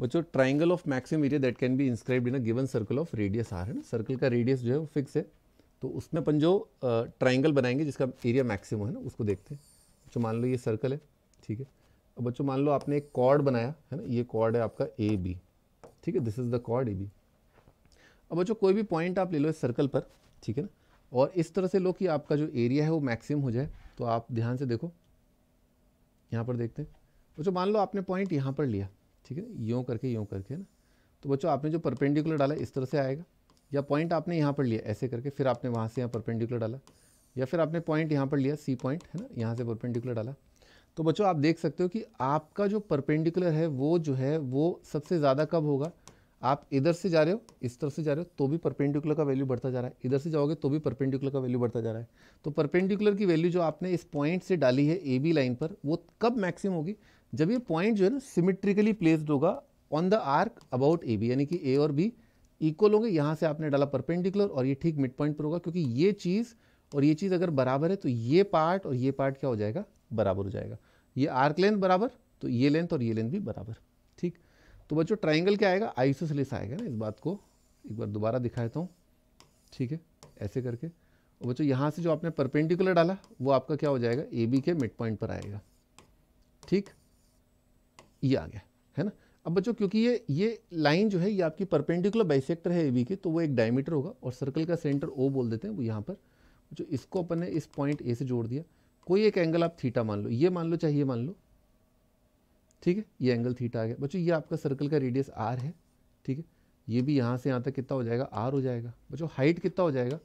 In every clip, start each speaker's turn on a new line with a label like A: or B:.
A: बच्चों triangle of maximum area that can be inscribe in a given circle of radius r है ना circle का radius जो है वो फिक्स है तो उसमें अपन जो ट्राइंगल बनाएंगे जिसका एरिया मैक्सिमम है ना उसको देखते हैं बच्चों मान लो ये सर्कल है ठीक है अब बच्चों मान लो आपने एक कॉर्ड बनाया है ना ये कॉर्ड है आपका ए बी ठीक है this is the chord A B अब बच्चों कोई भी पॉइंट आप ले लो इस सर्कल पर ठीक है ना और इस तरह से लो कि आपका जो एरिया है वो मैक्सिमम हो जाए तो आप ध्यान से देखो यहाँ पर देखते हैं बच्चों मान लो आपने पॉइंट यहाँ पर लिया ठीक है यूँ करके यूँ करके ना तो बच्चों आपने जो परपेंडिकुलर डाला इस तरह से आएगा या पॉइंट आपने यहाँ पर लिया ऐसे करके फिर आपने वहाँ से यहाँ परपेंडिकुलर डाला या फिर आपने पॉइंट यहाँ पर लिया सी पॉइंट है ना यहाँ से परपेंडिकुलर डाला तो बच्चों आप देख सकते हो कि आपका जो परपेंडिकुलर है वो जो है वो सबसे ज़्यादा कब होगा आप इधर से जा रहे हो इस तरफ से जा रहे हो तो भी परपेंडिकुलर का वैल्यू बढ़ता जा रहा है इधर से जाओगे तो भी परपेंडिकुलर का वैल्यू बढ़ता जा रहा है तो परपेंडिकुलर की वैल्यू जो आपने इस पॉइंट से डाली है ए बी लाइन पर वो कब मैक्सिमम होगी जब ये पॉइंट जो है ना सिमेट्रिकली प्लेस्ड होगा on the arc about A B यानी कि ए और बी इक्वल होंगे यहाँ से आपने डाला परपेंडिकुलर और ये ठीक मिड पॉइंट पर होगा क्योंकि ये चीज़ और ये चीज़ अगर बराबर है तो ये पार्ट और ये पार्ट क्या हो जाएगा बराबर हो जाएगा ये आर्क लेंथ बराबर तो ये लेंथ और ये लेंथ भी बराबर ठीक तो बच्चों ट्राइंगल क्या आएगा आइसोसलिस आएगा ना इस बात को एक बार दोबारा दिखा देता हूँ ठीक है ऐसे करके और बच्चों यहाँ से जो आपने परपेंडिकुलर डाला वो आपका क्या हो जाएगा ए बी के मिड पॉइंट पर आएगा ठीक ये आ गया है ना अब बच्चों क्योंकि ये ये लाइन जो है ये आपकी परपेंडिकुलर बाइसेक्टर है ए बी की तो वो एक डायमीटर होगा और सर्कल का सेंटर ओ बोल देते हैं वो यहाँ पर जो इसको अपन ने इस पॉइंट ए से जोड़ दिया कोई एक एंगल आप थीटा मान लो ये मान लो चाहिए मान लो ठीक है ये एंगल थीटा आ गया बच्चों ये आपका सर्कल का रेडियस आर है ठीक है ये भी यहाँ से यहाँ तक कितना हो जाएगा आर हो जाएगा बच्चों हाइट कितना हो जाएगा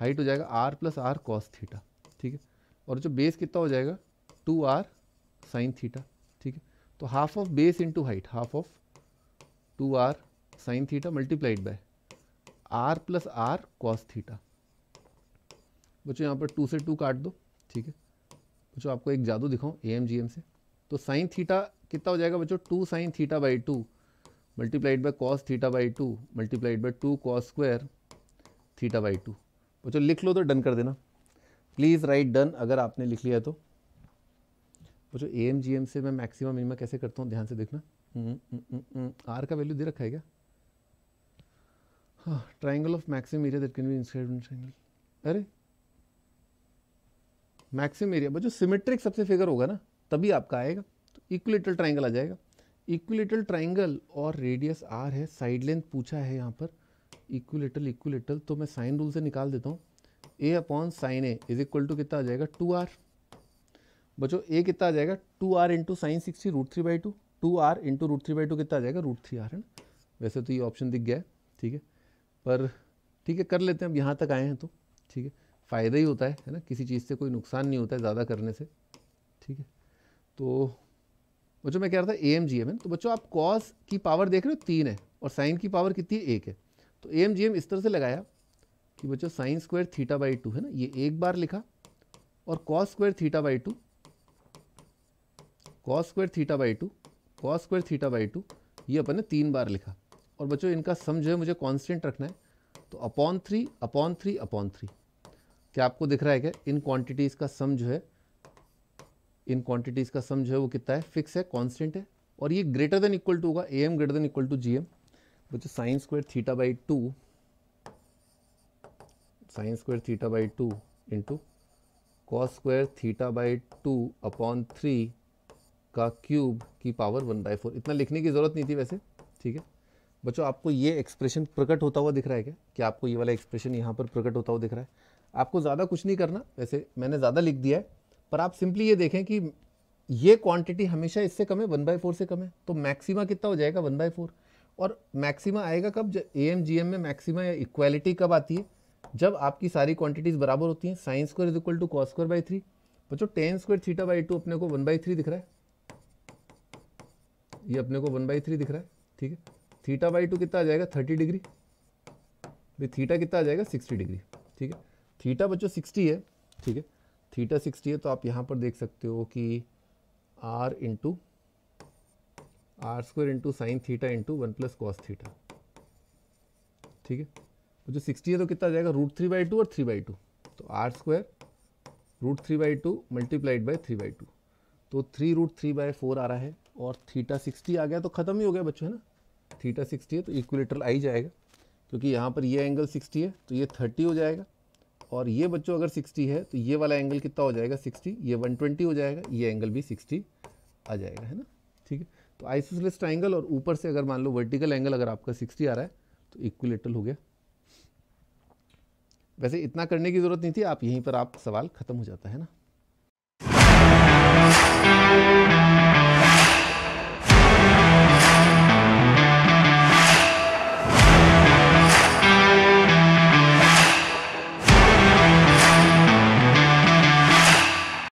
A: हाइट हो जाएगा r plus r cos theta ठीक है और जो बेस कितना हो जाएगा टू आर साइन थीटा ठीक है तो half of base into height half of two r sine theta multiplied by r plus r cos theta बच्चो यहाँ पर टू से टू काट दो ठीक है बच्चों आपको एक जादू दिखाऊँ ए एम जी एम से तो साइन थीटा कितना हो जाएगा बच्चों two sine theta by two multiplied by cos theta by two multiplied by two cos square theta by two बच्चों लिख लो तो डन कर देना प्लीज़ राइट डन अगर आपने लिख लिया तो वो जो ए एम जी एम से मैं मैक्सिमम मिनिमम कैसे करता हूँ ध्यान से देखना आर हम्म, हम्म, हम्म, का वैल्यू दे रखा है क्या हाँ triangle of maximum area that can be inscribe in triangle अरे मैक्सिमम एरिया जो सिमेट्रिक सबसे फिगर होगा ना तभी आपका आएगा तो इक्विलेटरल ट्राइंगल आ जाएगा इक्विलेटरल ट्राइंगल और रेडियस आर है साइड लेंथ पूछा है यहाँ पर इक्विलेटरल इक्विलेटरल तो मैं साइन रूल से निकाल देता हूँ a upon sine a is equal to कितना आ जाएगा टू आर बच्चों ए कितना आ जाएगा two r into sine sixty root three by two two r into root three by two कितना आ जाएगा रूट थ्री आर है ना वैसे तो ये ऑप्शन दिख गया है ठीक है पर ठीक है कर लेते हैं अब यहाँ तक आए हैं तो ठीक है फ़ायदा ही होता है है ना किसी चीज़ से कोई नुकसान नहीं होता है ज़्यादा करने से ठीक है तो बच्चों मैं कह रहा था ए एम जी एम है तो बच्चों आप कॉस की पावर देख रहे हो तीन है और साइन की पावर कितनी है एक है तो ए एम जी एम इस तरह से लगाया कि बच्चों sine square theta by two है ना ये एक बार लिखा और cos square theta by two cos square theta by two cos square theta by two ये अपन ने तीन बार लिखा और बच्चों इनका सम जो है मुझे कांस्टेंट रखना है तो upon three upon three upon three क्या आपको दिख रहा है क्या इन क्वांटिटीज़ का सम जो है इन क्वांटिटीज़ का सम जो है वो कितना है फिक्स है कॉन्स्टेंट है और ये ग्रेटर देन इक्वल टू होगा A M greater than equal to G M बच्चों sine square theta by two sine square theta by two into cos square theta by two upon three का cube की power one by four इतना लिखने की ज़रूरत नहीं थी वैसे ठीक है बच्चों आपको ये एक्सप्रेशन प्रकट होता हुआ दिख रहा है क्या कि आपको ये वाला एक्सप्रेशन यहाँ पर प्रकट होता हुआ दिख रहा है आपको ज़्यादा कुछ नहीं करना वैसे मैंने ज़्यादा लिख दिया है पर आप सिंपली ये देखें कि ये क्वांटिटी हमेशा इससे कम है वन बाई फोर से कम है तो मैक्सिमा कितना हो जाएगा वन बाई फोर और मैक्सिमा आएगा कब जब ए एम जी एम में मैक्सिमा या इक्वालिटी कब आती है जब आपकी सारी क्वांटिटीज़ बराबर होती हैं sine square is equal to cos square by three बच्चों tan square theta by two अपने को वन बाई थ्री दिख रहा है ये अपने को वन बाई थ्री दिख रहा है ठीक है थीटा बाई टू कितना आ जाएगा थर्टी डिग्री भाई थीटा कितना आ जाएगा सिक्सटी डिग्री ठीक है थीटा बच्चों सिक्सटी है ठीक है थीटा सिक्सटी है तो आप यहाँ पर देख सकते हो कि r into r square into sine theta into one plus cos theta ठीक है बच्चों जो सिक्सटी है तो कितना आ जाएगा रूट थ्री बाई टू और थ्री बाई टू तो r square root three by two multiplied by three by two तो three root three by four आ रहा है और थीटा सिक्सटी आ गया तो ख़त्म ही हो गया बच्चों है ना थीटा सिक्सटी है तो इक्विलेटरल आ ही जाएगा क्योंकि यहाँ पर ये एंगल सिक्सटी है तो ये थर्टी हो जाएगा और ये बच्चों अगर सिक्सटी है तो ये वाला एंगल कितना हो जाएगा सिक्सटी ये वन ट्वेंटी हो जाएगा ये एंगल भी सिक्सटी आ जाएगा है ना ठीक है तो आइसोसलेस ट्राइंगल और ऊपर से अगर मान लो वर्टिकल एंगल अगर आपका सिक्सटी आ रहा है तो इक्विलेटरल हो गया वैसे इतना करने की ज़रूरत नहीं थी आप यहीं पर आप सवाल ख़त्म हो जाता है ना